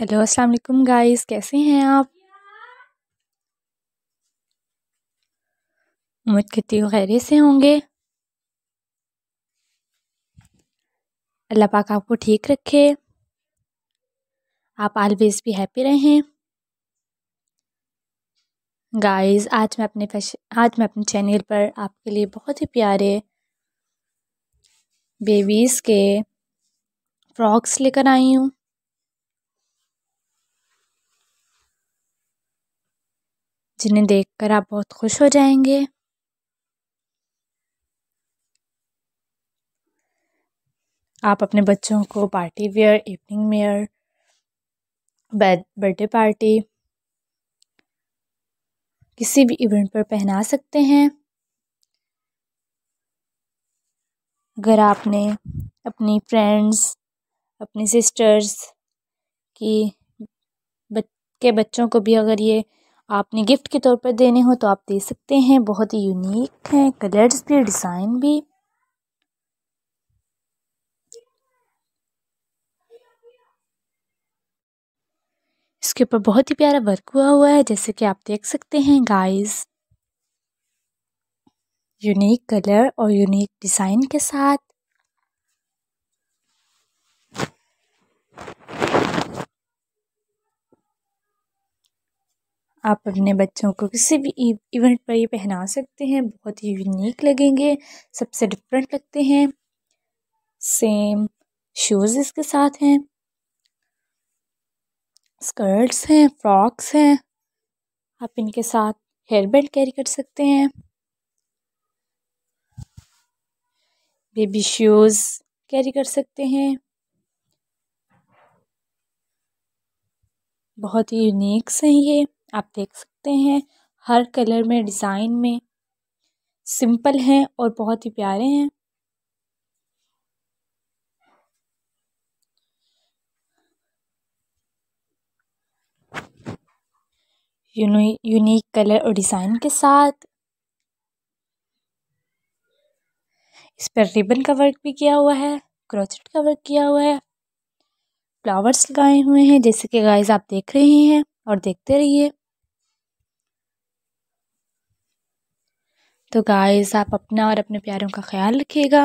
hello अस्सलाम वालेकुम guys कैसे हैं आप उम्मीद करती हूँ खैर से होंगे अल्लाह पाक आपको ठीक रखे आप ऑलवेज भी हैप्पी रहें गाइस आज मैं अपने फैश आज मैं अपने चैनल पर आपके लिए बहुत ही प्यारे बेबीज़ के फ्रॉक्स लेकर आई हूँ जिन्हें देखकर आप बहुत खुश हो जाएंगे आप अपने बच्चों को party wear evening wear birthday party किसी भी इवेंट पर पहना सकते हैं अगर आपने अपनी फ्रेंड्स अपनी सिस्टर्स की के बच्चों को भी अगर ये आपने गिफ्ट के तौर पर देने हो तो आप दे सकते हैं बहुत ही यूनिक है कलर्स भी डिज़ाइन भी इसके ऊपर बहुत ही प्यारा वर्क हुआ हुआ है जैसे कि आप देख सकते हैं गाइस यूनिक कलर और यूनिक डिज़ाइन के साथ आप अपने बच्चों को किसी भी इवेंट पर ये पहना सकते हैं बहुत ही यूनिक लगेंगे सबसे डिफरेंट लगते हैं सेम शूज़ इसके साथ हैं स्कर्ट्स हैं फ्रॉक्स हैं आप इनके साथ हेयर बेल्ट कैरी कर सकते हैं बेबी शूज़ कैरी कर सकते हैं बहुत ही यूनिक हैं ये आप देख सकते हैं हर कलर में डिज़ाइन में सिंपल हैं और बहुत ही प्यारे हैं यूनिक कलर और डिज़ाइन के साथ इस पर रिबन का वर्क भी किया हुआ है क्रोचेट का वर्क किया हुआ है फ्लावर्स लगाए हुए हैं जैसे कि गाइस आप देख रहे हैं और देखते रहिए तो गाइस आप अपना और अपने प्यारों का ख्याल रखिएगा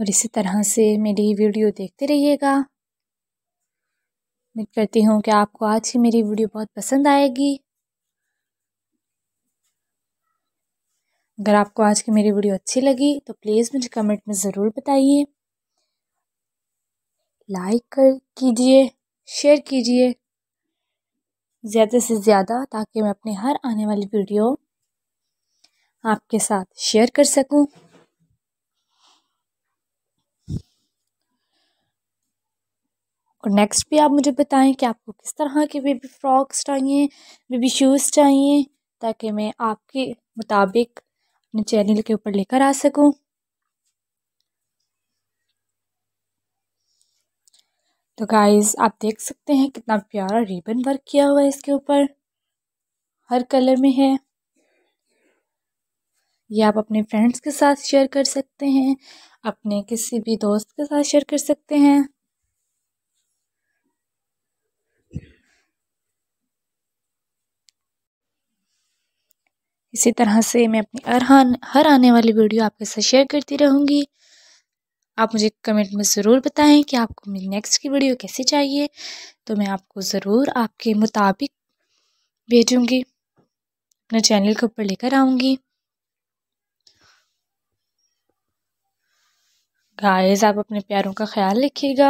और इसी तरह से मेरी वीडियो देखते रहिएगा उम्मीद करती हूँ कि आपको आज की मेरी वीडियो बहुत पसंद आएगी अगर आपको आज की मेरी वीडियो अच्छी लगी तो प्लीज़ मुझे कमेंट में ज़रूर बताइए लाइक कर कीजिए शेयर कीजिए ज़्यादा से ज़्यादा ताकि मैं अपने हर आने वाली वीडियो आपके साथ शेयर कर सकूं और नेक्स्ट भी आप मुझे बताएं कि आपको किस तरह के बेबी फ्रॉक्स चाहिए बेबी शूज़ चाहिए ताकि मैं आपके मुताबिक अपने चैनल के ऊपर लेकर आ सकूं तो गाइस आप देख सकते हैं कितना प्यारा रिबन वर्क किया हुआ है इसके ऊपर हर कलर में है ये आप अपने फ्रेंड्स के साथ शेयर कर सकते हैं अपने किसी भी दोस्त के साथ शेयर कर सकते हैं इसी तरह से मैं अपनी हर हर आने वाली वीडियो आपके साथ शेयर करती रहूँगी आप मुझे कमेंट में ज़रूर बताएं कि आपको मेरी नेक्स्ट की वीडियो कैसे चाहिए तो मैं आपको ज़रूर आपके मुताबिक भेजूंगी अपने चैनल के ऊपर लेकर आऊँगी गाइस आप अपने प्यारों का ख्याल रखिएगा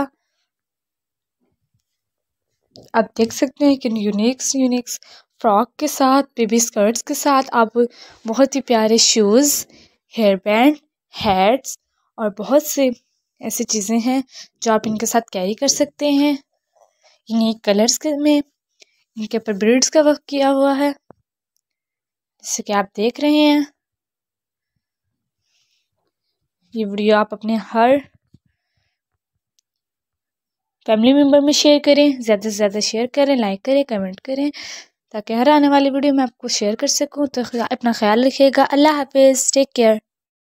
आप देख सकते हैं कि यूनिक्स यूनिक्स फ्रॉक के साथ बेबी स्कर्ट्स के साथ आप बहुत ही प्यारे शूज़ हेयर बैंड हेड्स और बहुत से ऐसी चीज़ें हैं जो आप इनके साथ कैरी कर सकते हैं इन्हें कलर्स के में इनके ऊपर ब्रिड्स का वर्क किया हुआ है जैसे कि आप देख रहे हैं ये वीडियो आप अपने हर फैमिली मेम्बर में शेयर करें ज़्यादा से ज़्यादा शेयर करें लाइक करें कमेंट करें ताकि हर आने वाली वीडियो मैं आपको शेयर कर सकूं तो अपना ख्याल रखिएगा अल्लाह हाफिज़ टेक केयर